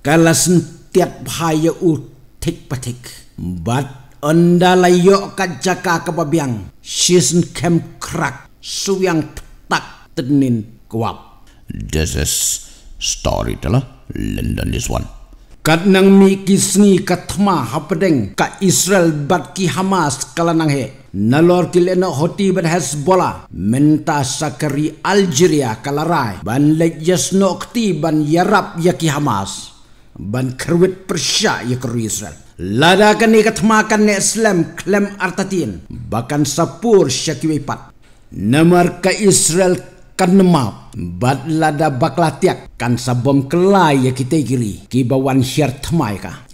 kala setiap haya utik patik bat anda layo kajaka kebabiang season kem krak suyang tak tenin kuap this is story telah London this one kat nang mi kisni katma hapdeng ka israel bat ki hamas kala nang he Nalor kilena hoti ber hasbola menta sakari algeria kala rai ban legyes nokti ban yarap yaki hamas ban kerwit persya ya keru Israel. Ladakan ni ketemakan ni Islam klem artatin. Bahkan sapur syakiwipat. Namar ke Israel kan nemap. Bat lada baklatiak kan sabom kelai ya kita kiri. Kibawan syar temai ka.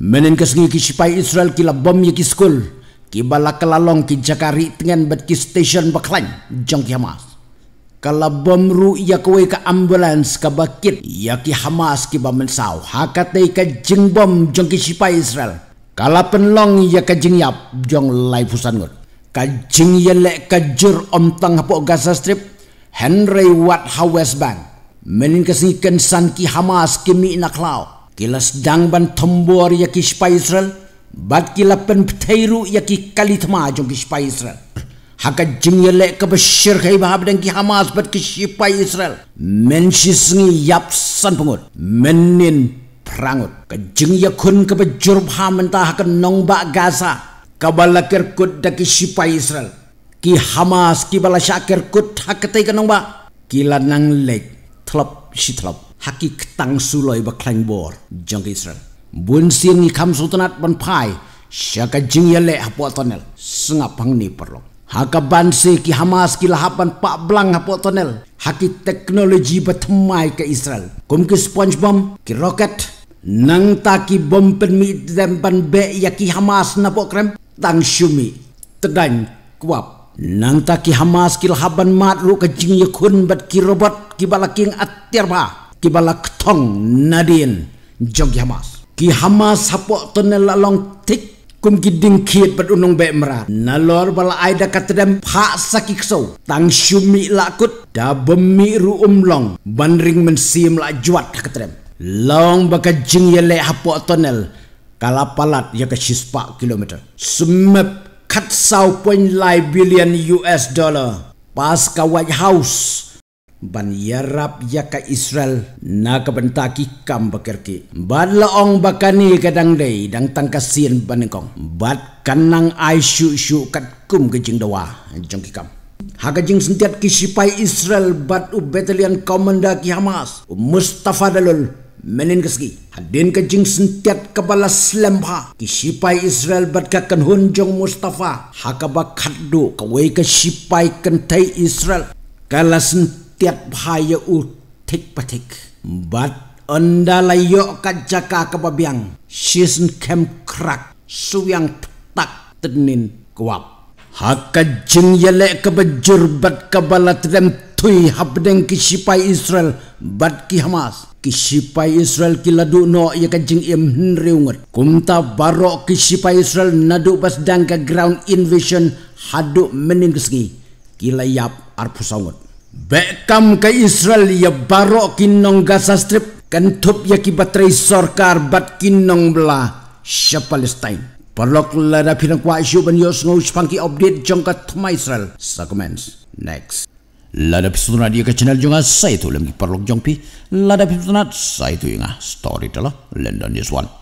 Menin kesengi kisipai Israel kila bom ya kiskul. Kibala kelalong kijakari tengan bat ki station baklan. Jong Hamas kala bomru ya kawai ka ambulance ka bakit ya ki hamas ki ba mensau hakatai ka jing bom ha jong ki sipa israel kala penlong ya ka jing yap jong lai pusan ngot ka jing ya le ka jur om tang hapo gaza strip henry wat ha west bank menin ka sing san ki hamas ki mi na klao kila sedang ban tombor ya ki sipa israel bat kila pen pteiru ya ki kalitma jong ki sipa israel hakat jing yele ke bashir khay bahab den ki hamas bat ki sipai israel men shi sngi yap san pungut men nin prangut ke jing ye khun ke bajur bha menta hak nong ba gaza ke bala ker kut da ki sipai israel ki hamas ki bala shaker kut hak te ke nong ba ki lanang lek thlop shi thlop hak ki tang su loi ba klang bor jong israel bun sin ni kham sutnat ban phai shaka jing yele hapo tonel sngapang ni perlong Hakaban si ki Hamas ki lahapan pak belang hapok tonel. Haki teknologi bertemai ke Israel. Kum ki SpongeBob, ki roket. Nang taki bom penmi tempan be ya ki Hamas na pok krem. Tang syumi. Tedan kuap. Nang taki Hamas ki lahapan mat lu kejing ya kun bat ki robot ki balaking atir ba. Ki balak tong nadin. Jog Hamas. Ki Hamas hapok tonel along tik กุมกิดดิงเขียดปัดอุนงเบมรานาลอร์บาลาไอดากัตเดมพาสักิกโซตังชุมิลักุดดาบมมิรูอุมลองบันริงมันซีมลาจวัดกัตเดมลองบักจิงเยเลฮปอตอนเนลกาลาปาลัดยากะชิสปะกิโลเมตรสมบคัดซาวพอยไลบิลเลียนยูเอสดอลลาร์ปาสกาวัยเฮาส์ ban yarap ya ka Israel na ka ban kam bakir ki. Ban laong bakani kadang day dang tang kasian ban Bat kanang ay syu syu kat kum gajing dawa. Jong kam. Haga jing sentiat ki sipai Israel bat u battalion komanda ki Hamas. U Mustafa Dalul menin kesgi. Hadin ka jing sentiat kabala slempa. Ha, ki sipai Israel bat ka kan jong Mustafa. Haka bakat du kawai ka sipai kentai Israel. Kala sentiat tiap bahaya utik petik. Bat anda layok kat jaka kebabiang. Sisn kem krak. Suyang petak tenin kuap. Haka jing yelek kebajur bat kebala tidem tui habdeng kisipai Israel bat ki Hamas. Kisipai Israel ki ladu no ya kajing im hendriungat. Kumta barok kisipai Israel nadu bas dangka ground invasion haduk meninggesgi. Kila yap arpusawat. Bekam ke Israel ya barok kinong Gaza Strip kentup ya ki baterai sorkar bat kinong bela sya Palestine. Perlok lada pilihan kuat isu ban yos ngau sepangki update jangka tema Israel. Segments next. Lada pisu dia ke channel jonga saya tu lemki perlok jangpi Lada pisu tunat saya tu inga story telah London News One.